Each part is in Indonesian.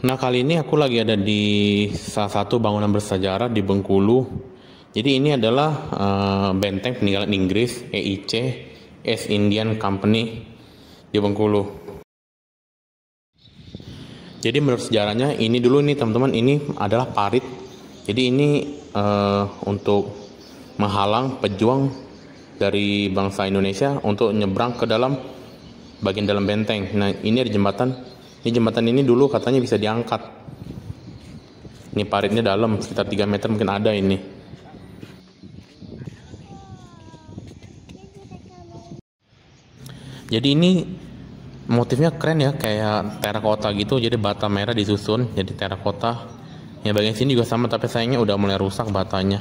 Nah kali ini aku lagi ada di salah satu bangunan bersejarah di Bengkulu. Jadi ini adalah uh, benteng peninggalan Inggris EIC S Indian Company di Bengkulu. Jadi menurut sejarahnya ini dulu nih teman-teman ini adalah parit. Jadi ini uh, untuk menghalang pejuang dari bangsa Indonesia untuk nyebrang ke dalam bagian dalam benteng. Nah ini ada jembatan ini jembatan ini dulu katanya bisa diangkat. Ini paritnya dalam sekitar 3 meter mungkin ada ini. Jadi ini motifnya keren ya kayak terakota gitu jadi bata merah disusun jadi terakota ya bagian sini juga sama tapi sayangnya udah mulai rusak batanya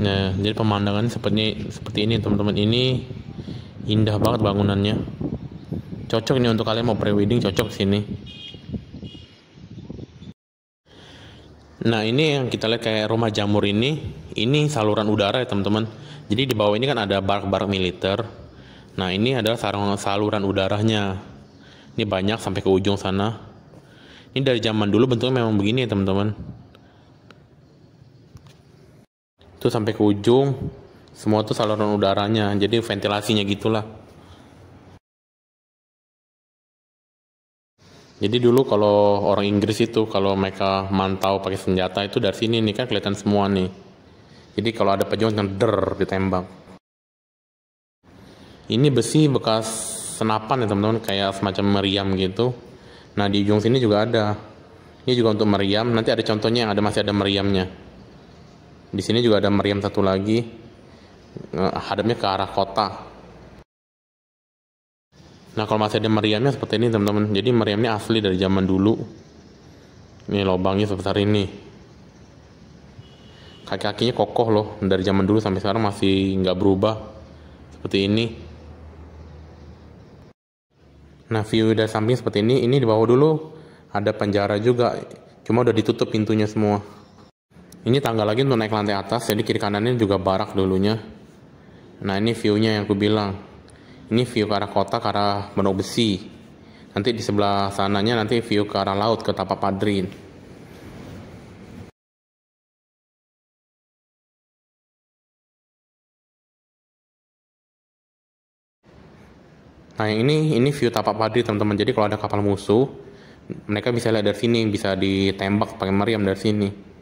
nah jadi pemandangan seperti seperti ini teman-teman ini indah banget bangunannya cocok ini untuk kalian mau pre-wedding, cocok sini nah ini yang kita lihat kayak rumah jamur ini ini saluran udara ya teman-teman jadi di bawah ini kan ada barak-barak militer nah ini adalah sarang saluran udaranya ini banyak sampai ke ujung sana ini dari zaman dulu bentuknya memang begini ya teman-teman itu sampai ke ujung semua tuh saluran udaranya jadi ventilasinya gitulah jadi dulu kalau orang Inggris itu kalau mereka mantau pakai senjata itu dari sini nih kan kelihatan semua nih jadi kalau ada pejuang der ditembak ini besi bekas senapan ya teman-teman kayak semacam meriam gitu nah di ujung sini juga ada ini juga untuk meriam nanti ada contohnya yang ada masih ada meriamnya di sini juga ada meriam satu lagi Nah, hadapnya ke arah kota. Nah kalau masih ada meriamnya seperti ini teman-teman. Jadi meriamnya asli dari zaman dulu. Ini lubangnya sebesar ini. Kaki-kakinya kokoh loh. Dari zaman dulu sampai sekarang masih nggak berubah. Seperti ini. Nah view dari samping seperti ini. Ini di bawah dulu ada penjara juga. Cuma udah ditutup pintunya semua. Ini tangga lagi untuk naik lantai atas. Jadi kiri kanannya juga barak dulunya. Nah ini view-nya yang aku bilang. Ini view ke arah kota, ke arah Pondok Besi. Nanti di sebelah sananya nanti view ke arah laut, ke Tapa padri Nah ini ini view tapak padri teman-teman. Jadi kalau ada kapal musuh, mereka bisa lihat dari sini, bisa ditembak pakai meriam dari sini.